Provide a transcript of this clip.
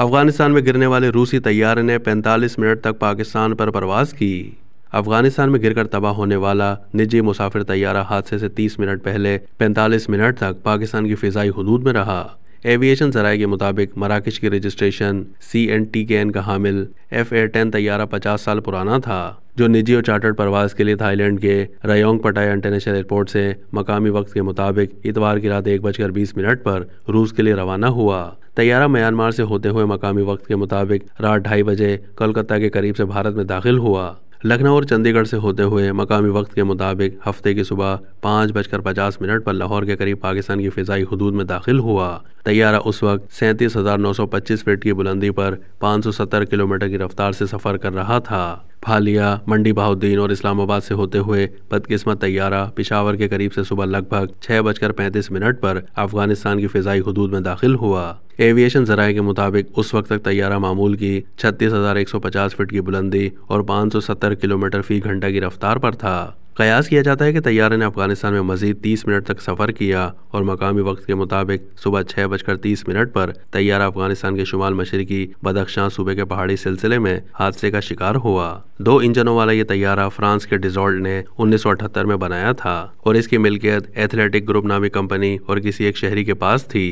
अफगानिस्तान में गिरने वाले रूसी तैयारे ने 45 मिनट तक पाकिस्तान पर परवाज की अफगानिस्तान में गिरकर तबाह होने वाला निजी मुसाफिर तैयारा हादसे से 30 मिनट पहले 45 मिनट तक पाकिस्तान की फिजाई हदूद में रहा एविएशन जराये के मुताबिक मराकश की registration C N T K N का हामिल एफ ए टेन तैयारा पचास साल पुराना था जो निजी और चार्टर्ड प्रवास के लिए थाईलैंड के रयोंग पटाया इंटरनेशनल एयरपोर्ट से मकामी वक्त के मुताबिक इतवार की रात एक बजकर बीस मिनट पर रूस के लिए रवाना हुआ तैयारा म्यांमार से होते हुए मकामी वक्त के मुताबिक रात ढाई बजे कोलकाता के करीब से भारत में दाखिल हुआ लखनऊ और चंडीगढ़ से होते हुए मकामी वक्त के मुताबिक हफ्ते की सुबह पाँच बजकर पचास मिनट पर लाहौर के करीब पाकिस्तान की फिजाई हदूद में दाखिल हुआ तैयारा उस वक्त सैंतीस हजार नौ सौ पच्चीस फीट की बुलंदी पर पाँच सौ सत्तर किलोमीटर की रफ्तार से सफर कर रहा था फालिया मंडी बहाउद्दीन और इस्लामाबाद से होते हुए बदकिस्मत तैयारा पिशावर के करीब से सुबह लगभग छह बजकर पैंतीस मिनट पर अफगानिस्तान की फिजाई हदूद में दाखिल हुआ एविएशन जराये के मुताबिक उस वक्त तक तैयारा मामूल की 36,150 फीट की बुलंदी और 570 किलोमीटर फी घंटा की रफ्तार पर था कयास किया जाता है कि तैयारे ने अफगानिस्तान में मजीद तीस मिनट तक सफ़र किया और मकामी वक्त के मुताबिक सुबह छः बजकर तीस मिनट पर तैयारा अफगानिस्तान के शुमाल मशरकी बदखशां सूबे के पहाड़ी सिलसिले में हादसे का शिकार हुआ दो इंजनों वाला ये तैयारा फ्रांस के डिजॉल्ट ने उन्नीस में बनाया था और इसकी मिल्कियत एथलेटिक ग्रुप नामी कंपनी और किसी एक शहरी के पास थी